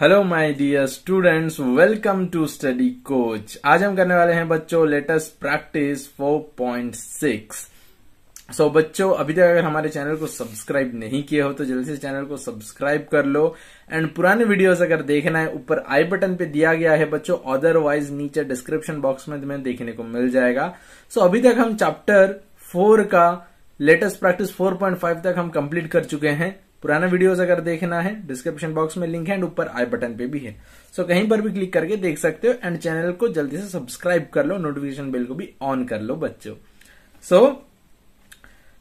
hello my dear students welcome to study coach आज हम करने वाले हैं बच्चों लेटेस्ट प्रैक्टिस 4.6 सो बच्चों अभी तक अगर हमारे चैनल को सब्सक्राइब नहीं किए हो तो जल्दी से चैनल को सब्सक्राइब कर लो एंड पुराने वीडियोस अगर देखना है ऊपर आई बटन पे दिया गया है बच्चों अदरवाइज नीचे डिस्क्रिप्शन बॉक्स में तुम्हें देखने को मिल जाएगा सो so, अभी तक हम चैप्टर फोर का लेटेस्ट प्रैक्टिस 4.5 तक हम कंप्लीट कर चुके हैं पुराना वीडियोस अगर देखना है डिस्क्रिप्शन बॉक्स में लिंक है एंड ऊपर आई बटन पे भी है सो so, कहीं पर भी क्लिक करके देख सकते हो एंड चैनल को जल्दी से सब्सक्राइब कर लो नोटिफिकेशन बिल को भी ऑन कर लो बच्चों सो so,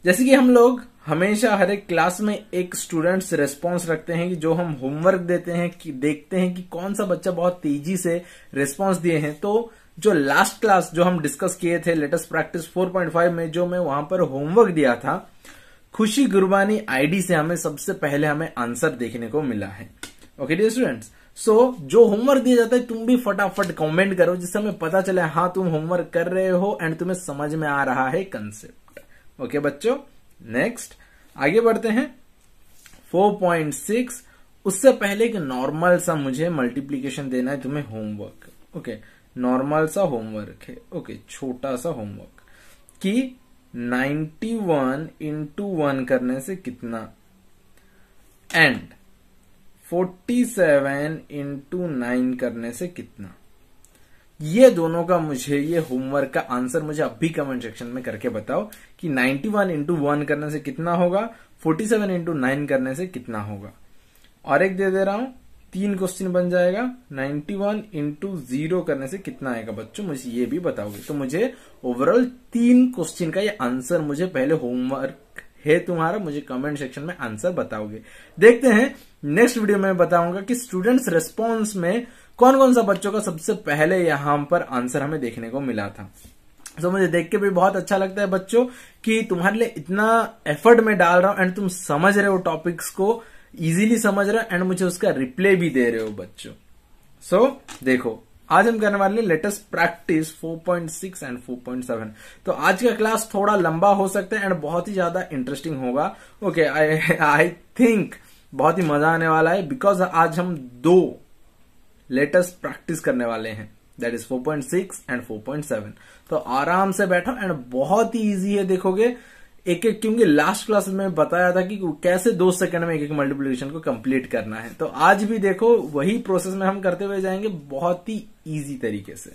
जैसे कि हम लोग हमेशा हर एक क्लास में एक से रेस्पॉन्स रखते हैं कि जो हम होमवर्क देते हैं कि देखते हैं कि कौन सा बच्चा बहुत तेजी से रेस्पॉन्स दिए हैं तो जो लास्ट क्लास जो हम डिस्कस किए थे लेटेस्ट प्रैक्टिस 4.5 में जो मैं वहां पर होमवर्क दिया था खुशी गुरबानी आईडी से हमें सबसे पहले हमें आंसर देखने को मिला है ओके डियर स्टूडेंट्स सो जो होमवर्क दिया जाता है तुम भी फटाफट कमेंट करो जिससे हमें पता चले हाँ तुम होमवर्क कर रहे हो एंड तुम्हें समझ में आ रहा है कंसेप्ट ओके okay, बच्चों नेक्स्ट आगे बढ़ते हैं 4.6 उससे पहले एक नॉर्मल सा मुझे मल्टीप्लीकेशन देना है तुम्हें होमवर्क ओके okay, नॉर्मल सा होमवर्क है ओके okay, छोटा सा होमवर्क कि नाइन्टी वन इंटू वन करने से कितना and forty seven into nine करने से कितना ये दोनों का मुझे ये होमवर्क का आंसर मुझे अभी कमेंट सेक्शन में करके बताओ कि 91 वन इंटू वन करने से कितना होगा 47 सेवन इंटू नाइन करने से कितना होगा और एक दे दे रहा हूं तीन क्वेश्चन बन जाएगा 91 वन इंटू जीरो करने से कितना आएगा बच्चों मुझे ये भी बताओगे तो मुझे ओवरऑल तीन क्वेश्चन का ये आंसर मुझे पहले होमवर्क है तुम्हारा मुझे कमेंट सेक्शन में आंसर बताओगे देखते हैं नेक्स्ट वीडियो में बताऊंगा कि स्टूडेंट्स रेस्पॉन्स में कौन कौन सा बच्चों का सबसे पहले यहां पर आंसर हमें देखने को मिला था तो मुझे देख के भी बहुत अच्छा लगता है बच्चों कि तुम्हारे लिए इतना एफर्ट में डाल रहा हूं एंड तुम समझ रहे हो टॉपिक्स को इजीली समझ रहे हो एंड मुझे उसका रिप्ले भी दे रहे हो बच्चों सो so, देखो आज हम करने वाले लेटेस्ट प्रैक्टिस 4.6 एंड 4.7 तो आज का क्लास थोड़ा लंबा हो सकता है एंड बहुत ही ज्यादा इंटरेस्टिंग होगा ओके आई आई थिंक बहुत ही मजा आने वाला है बिकॉज आज हम दो लेटेस्ट प्रैक्टिस करने वाले हैं दैट इज 4.6 एंड 4.7 तो आराम से बैठो एंड बहुत ही ईजी है देखोगे एक एक क्योंकि लास्ट क्लास में बताया था कि कैसे दो सेकंड में एक एक मल्टीप्लीकेशन को कंप्लीट करना है तो आज भी देखो वही प्रोसेस में हम करते हुए जाएंगे बहुत ही इजी तरीके से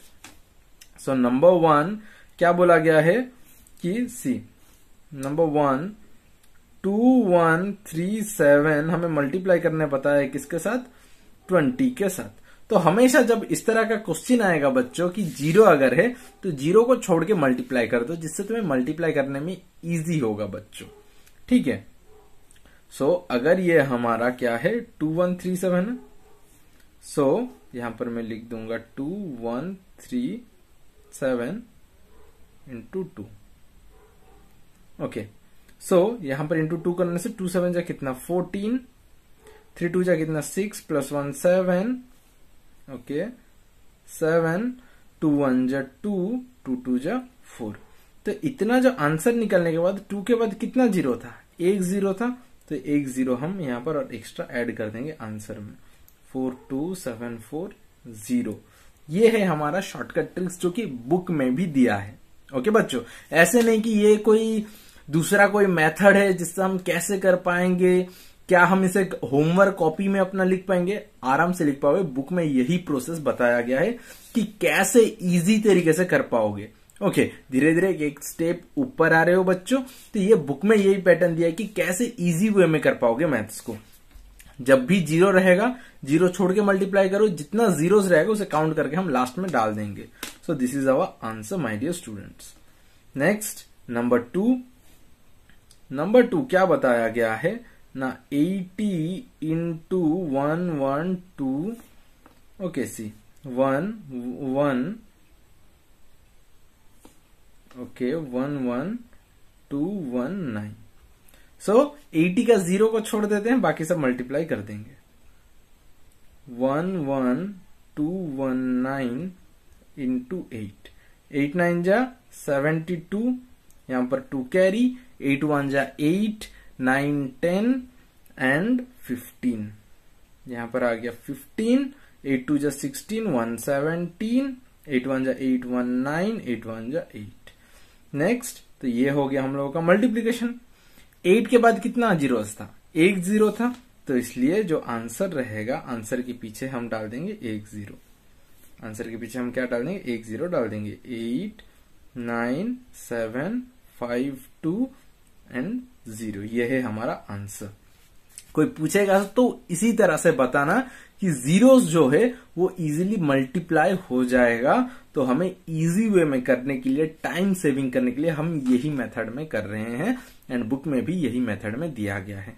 सो नंबर वन क्या बोला गया है कि C number one two one three seven हमें मल्टीप्लाई करने पता है किसके साथ ट्वेंटी के साथ तो हमेशा जब इस तरह का क्वेश्चन आएगा बच्चों कि जीरो अगर है तो जीरो को छोड़ के मल्टीप्लाई कर दो जिससे तुम्हें मल्टीप्लाई करने में इजी होगा बच्चों ठीक है सो so, अगर ये हमारा क्या है two one three seven so यहां पर मैं लिख दूंगा two one three seven into two okay so यहां पर इंटू टू करने से टू सेवन जा कितना फोर्टीन थ्री टू जा कितना six plus one seven okay seven two one जा टू टू टू जा फोर तो इतना जो आंसर निकलने के बाद टू के बाद कितना जीरो था एक जीरो था तो एक जीरो हम यहाँ पर और एक्स्ट्रा ऐड कर देंगे आंसर में four two seven four zero ये है हमारा शॉर्टकट ट्रिक्स जो कि बुक में भी दिया है ओके बच्चों ऐसे नहीं कि ये कोई दूसरा कोई मेथड है जिससे हम कैसे कर पाएंगे क्या हम इसे होमवर्क कॉपी में अपना लिख पाएंगे आराम से लिख पाओगे बुक में यही प्रोसेस बताया गया है कि कैसे इजी तरीके से कर पाओगे ओके धीरे धीरे एक स्टेप ऊपर आ रहे हो बच्चों तो ये बुक में यही पैटर्न दिया है कि कैसे इजी वे में कर पाओगे मैथ्स को जब भी जीरो रहेगा जीरो छोड़ के मल्टीप्लाई करो जितना जीरो रहेगा उसे काउंट करके हम लास्ट में डाल देंगे so this is our answer my dear students next number two number two क्या बताया गया है ना eighty into one one two okay C one one okay one one two one nine so eighty का zero को छोड़ देते हैं बाकी सब मल्टीप्लाई कर देंगे one one two one nine into eight eight nine जा सेवेंटी टू यहां पर टू कैरी एट वन जा eight nine ten and fifteen यहां पर आ गया फिफ्टीन एट टू जा sixteen one seventeen eight one जा eight one nine eight one जा एट नेक्स्ट तो ये हो गया हम लोगों का मल्टीप्लीकेशन एट के बाद कितना जीरो था एक जीरो था तो इसलिए जो आंसर रहेगा आंसर के पीछे हम डाल देंगे एक जीरो आंसर के पीछे हम क्या डाल देंगे एक जीरो डाल देंगे eight nine seven five two and zero ये है हमारा आंसर कोई पूछेगा तो इसी तरह से बताना कि जीरोस जो है वो इजीली मल्टीप्लाई हो जाएगा तो हमें इजी वे में करने के लिए टाइम सेविंग करने के लिए हम यही मेथड में कर रहे हैं एंड बुक में भी यही मेथड में दिया गया है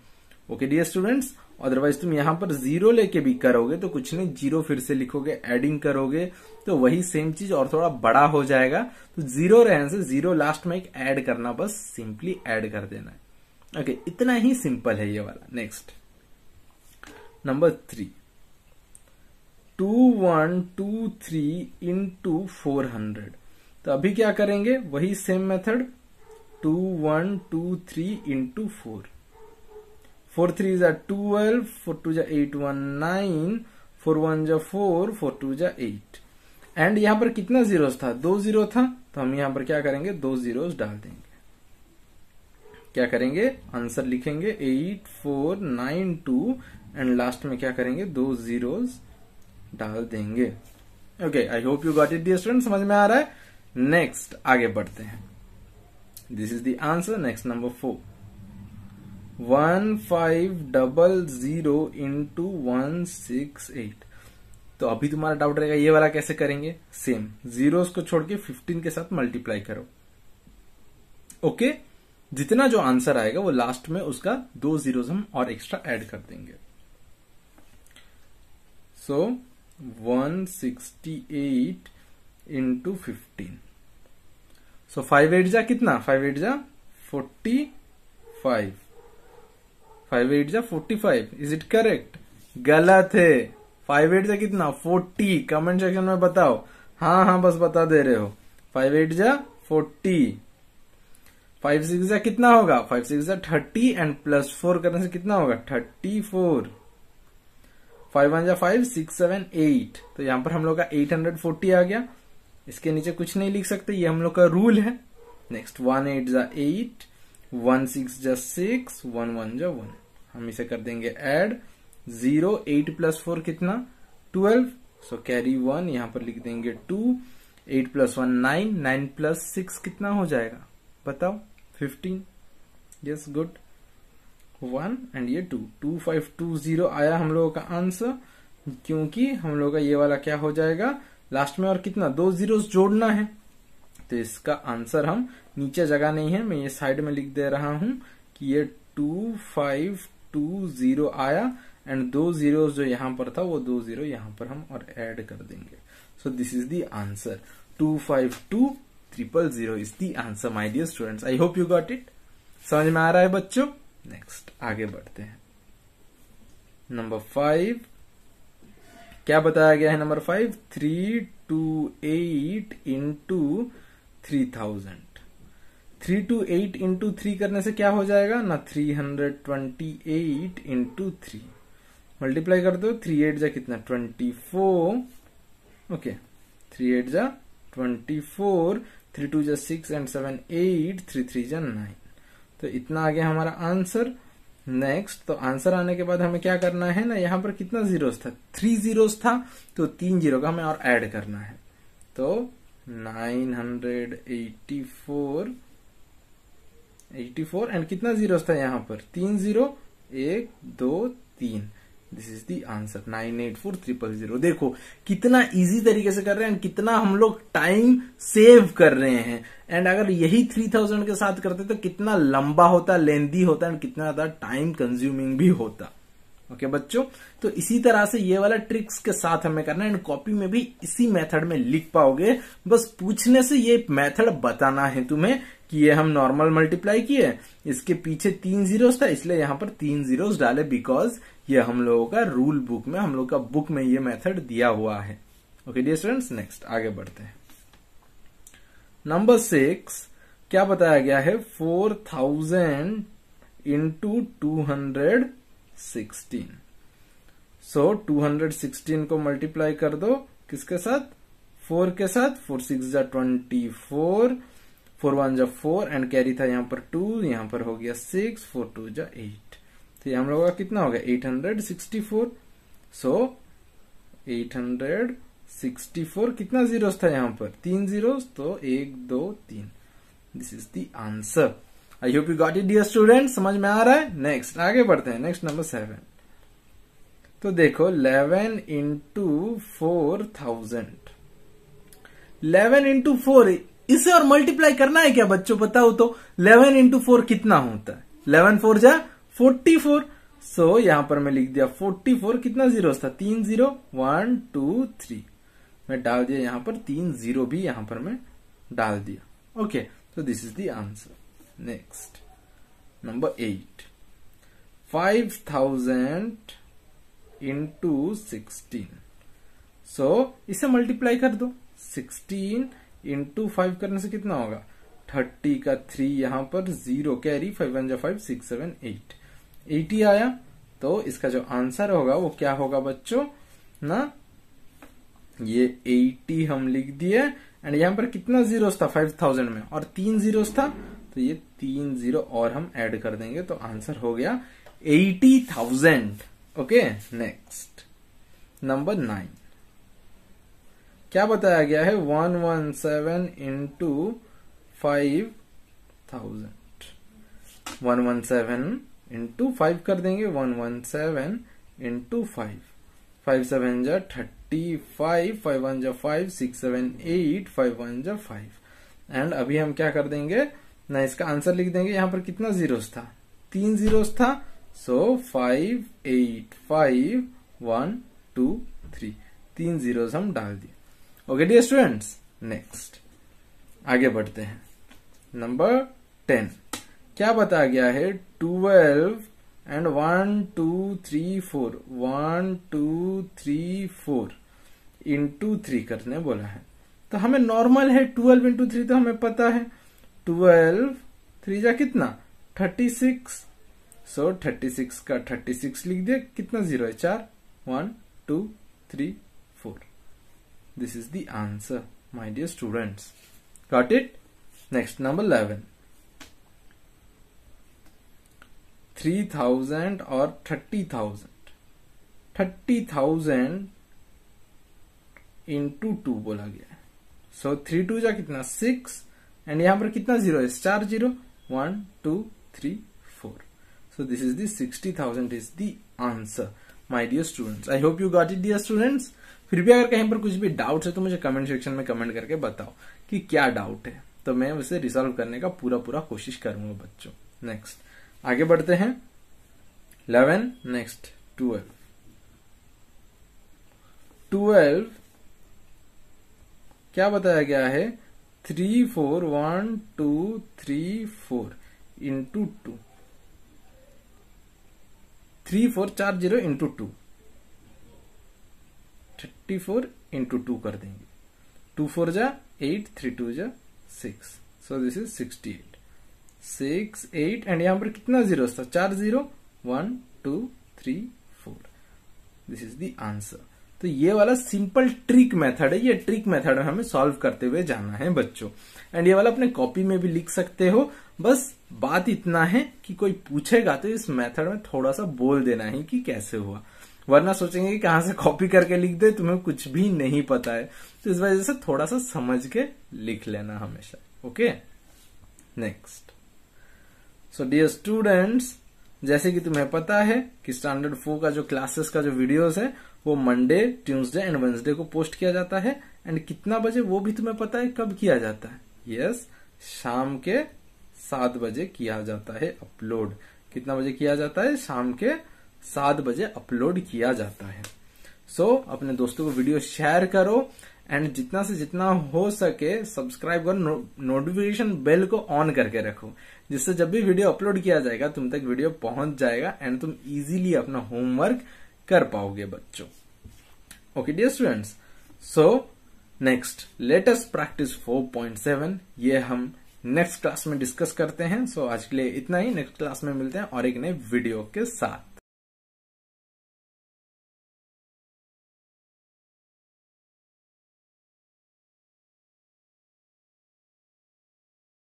ओके डियर स्टूडेंट्स अदरवाइज तुम यहां पर जीरो लेके भी करोगे तो कुछ नहीं जीरो फिर से लिखोगे एडिंग करोगे तो वही सेम चीज और थोड़ा बड़ा हो जाएगा तो जीरो रहने से जीरो लास्ट में एक ऐड करना बस सिंपली ऐड कर देना है ओके इतना ही सिंपल है ये वाला next number three two one two three into four hundred तो अभी क्या करेंगे वही same method two one two three into four four three जा ट्वेल्व फोर टू जा eight one nine four one जा फोर फोर टू जा eight and यहां पर कितना जीरोस था दो जीरो था तो हम यहां पर क्या करेंगे दो जीरोस डाल देंगे क्या करेंगे आंसर लिखेंगे eight four nine two and last में क्या करेंगे दो जीरोस डाल देंगे okay I hope you got it dear student समझ में आ रहा है नेक्स्ट आगे बढ़ते हैं this is the answer next number four one five double zero into one six eight तो अभी तुम्हारा डाउट रहेगा ये वाला कैसे करेंगे सेम जीरो को छोड़ के फिफ्टीन के साथ मल्टीप्लाई करो ओके जितना जो आंसर आएगा वो लास्ट में उसका दो जीरो हम और एक्स्ट्रा ऐड कर देंगे so one sixty eight into fifteen so five eight जा कितना फाइव एट जा फोर्टी फाइव फाइव एट जा forty five is it correct गलत है फाइव एट जा कितना फोर्टी कमेंट सेक्शन में बताओ हाँ हाँ बस बता दे रहे हो फाइव एट जा फोर्टी फाइव सिक्स जा कितना होगा फाइव सिक्स जा थर्टी एंड प्लस फोर करने से कितना होगा थर्टी फोर फाइव वन जा फाइव सिक्स सेवन एट तो यहां पर हम लोग का एट हंड्रेड फोर्टी आ गया इसके नीचे कुछ नहीं लिख सकते ये हम लोग का रूल है नेक्स्ट वन एट जा एट वन सिक्स जा सिक्स वन वन जा वन हम इसे कर देंगे add zero eight plus four कितना ट्वेल्व सो कैरी वन यहां पर लिख देंगे two eight plus one nine nine plus six कितना हो जाएगा बताओ fifteen yes good one and ये two two five two zero आया हम लोगों का आंसर क्योंकि हम लोग का ये वाला क्या हो जाएगा लास्ट में और कितना दो जीरो जोड़ना है तो इसका आंसर हम नीचे जगह नहीं है मैं ये साइड में लिख दे रहा हूं कि ये टू फाइव टू जीरो आया एंड दो जीरो जो यहां पर था वो दो जीरो यहां पर हम और ऐड कर देंगे so this is the answer two five two triple zero is the answer my dear students I hope you got it समझ में आ रहा है बच्चों नेक्स्ट आगे बढ़ते हैं नंबर फाइव क्या बताया गया है number five three two eight into three thousand three two eight into three करने से क्या हो जाएगा no three hundred twenty eight into three multiply कर दो थ्री एट जा कितना twenty four okay three eight जा ट्वेंटी फोर थ्री टू जा six and seven eight three three जा नाइन तो इतना आ गया हमारा आंसर नेक्स्ट तो आंसर आने के बाद हमें क्या करना है ना यहां पर कितना जीरोस था थ्री जीरोस था तो तीन जीरो का हमें और ऐड करना है तो एटी फोर एंड कितना जीरो था यहां पर तीन जीरो एक दो तीन this is the answer nine eight four triple zero देखो कितना इजी तरीके से कर रहे हैं एंड कितना हम लोग टाइम सेव कर रहे हैं एंड अगर यही थ्री थाउजेंड के साथ करते तो कितना लंबा होता लेंदी होता एंड कितना ज्यादा टाइम कंज्यूमिंग भी होता ओके okay, बच्चों तो इसी तरह से ये वाला ट्रिक्स के साथ हमें करना है एंड कॉपी में भी इसी मेथड में लिख पाओगे बस पूछने से ये मेथड बताना है तुम्हें कि ये हम नॉर्मल मल्टीप्लाई किए इसके पीछे तीन जीरोस था इसलिए यहां पर तीन जीरोस डाले बिकॉज ये हम लोगों का रूल बुक में हम लोग का बुक में ये मेथड दिया हुआ है ओके डी स्टूडेंट्स नेक्स्ट आगे बढ़ते हैं नंबर सिक्स क्या बताया गया है four thousand into two hundred sixteen so two hundred sixteen को मल्टीप्लाई कर दो किसके साथ फोर के साथ फोर सिक्स जा ट्वेंटी फोर फोर वन जा फोर एंड कैरी था यहाँ पर टू यहां पर हो गया सिक्स फोर टू जा एट तो यहां हम लोगों का कितना हो गया eight hundred sixty four so eight hundred sixty four कितना जीरोस था यहाँ पर तीन जीरोस तो एक दो तीन this is the answer I hope you got it dear student समझ में आ रहा है नेक्स्ट आगे बढ़ते हैं नेक्स्ट नंबर सेवन तो देखो eleven into four thousand eleven into four इसे और मल्टीप्लाई करना है क्या बच्चों बताओ तो इलेवन इंटू फोर कितना होता है इलेवन फोर जा फोर्टी फोर सो यहां पर मैं लिख दिया फोर्टी फोर कितना जीरो था तीन जीरो वन टू थ्री मैं डाल दिया यहां पर तीन जीरो भी यहां पर मैं डाल दिया ओके तो this is the answer next number 8 5000 into 16 so so, इसे मल्टीप्लाई कर दो 16 इंटू फाइव करने से कितना होगा 30 का 3 यहां पर जीरो कैरी फाइव वन जा five six seven eight eighty आया तो इसका जो आंसर होगा वो क्या होगा बच्चों ना ये 80 हम लिख दिए एंड यहां पर कितना जीरोस था 5000 में और तीन जीरोस था तो ये तीन जीरो और हम ऐड कर देंगे तो आंसर हो गया eighty thousand okay next number nine क्या बताया गया है one one seven into five thousand one one seven into five कर देंगे one one seven into five five seven जा थर्टी फाइव फाइव वन जा five six seven eight five one जा five and अभी हम क्या कर देंगे ना इसका आंसर लिख देंगे यहाँ पर कितना जीरोस था तीन जीरोस था so five eight five one two three तीन जीरोस हम डाल दिए ओके डियर स्टूडेंट्स नेक्स्ट आगे बढ़ते हैं नंबर टेन क्या बताया गया है twelve and one two three four one two three four into three करने बोला है तो हमें नॉर्मल है ट्वेल्व इंटू थ्री तो हमें पता है ट्वेल्व थ्री जा कितना thirty six so thirty six का थर्टी सिक्स लिख दिया कितना जीरो है चार one two three four this is the answer my dear students got it next number eleven three thousand और thirty thousand thirty thousand into two बोला गया so three two जा कितना सिक्स एंड यहां पर कितना जीरो है चार zero one two three so this is the sixty thousand is the answer my dear students I hope you got it dear students फिर भी अगर कहीं पर कुछ भी डाउट है तो मुझे कमेंट सेक्शन में कमेंट करके बताओ कि क्या डाउट है तो मैं उसे रिजोल्व करने का पूरा पूरा कोशिश करूंगा बच्चों नेक्स्ट आगे बढ़ते हैं इलेवन नेक्स्ट ट्वेल्व ट्वेल्व क्या बताया गया है three four one two three four into two three four चार zero into two thirty four into two कर देंगे टू फोर जा एट थ्री टू जा six so this is sixty eight six eight and यहां पर कितना zero था चार zero one two three four this is the answer तो ये वाला सिंपल ट्रिक मेथड है ये ट्रिक मेथड हमें सॉल्व करते हुए जाना है बच्चों एंड ये वाला अपने कॉपी में भी लिख सकते हो बस बात इतना है कि कोई पूछेगा तो इस मेथड में थोड़ा सा बोल देना है कि कैसे हुआ वरना सोचेंगे कि कहां से कॉपी करके लिख दे तुम्हें कुछ भी नहीं पता है तो इस वजह से थोड़ा सा समझ के लिख लेना हमेशा okay next so dear students जैसे कि तुम्हें पता है कि स्टैंडर्ड फोर का जो क्लासेस का जो वीडियोस है वो मंडे ट्यूसडे एंड वेंसडे को पोस्ट किया जाता है एंड कितना बजे वो भी तुम्हें पता है कब किया जाता है यस yes, शाम के सात बजे किया जाता है अपलोड कितना बजे किया जाता है शाम के सात बजे अपलोड किया जाता है सो so, अपने दोस्तों को वीडियो शेयर करो एंड जितना से जितना हो सके सब्सक्राइब करो नोटिफिकेशन बेल को ऑन करके रखो जिससे जब भी वीडियो अपलोड किया जाएगा तुम तक वीडियो पहुंच जाएगा एंड तुम इजीली अपना होमवर्क कर पाओगे बच्चों okay dear students so next latest practice 4.7 ये हम नेक्स्ट क्लास में डिस्कस करते हैं सो so, आज के लिए इतना ही नेक्स्ट क्लास में मिलते हैं और एक नए वीडियो के साथ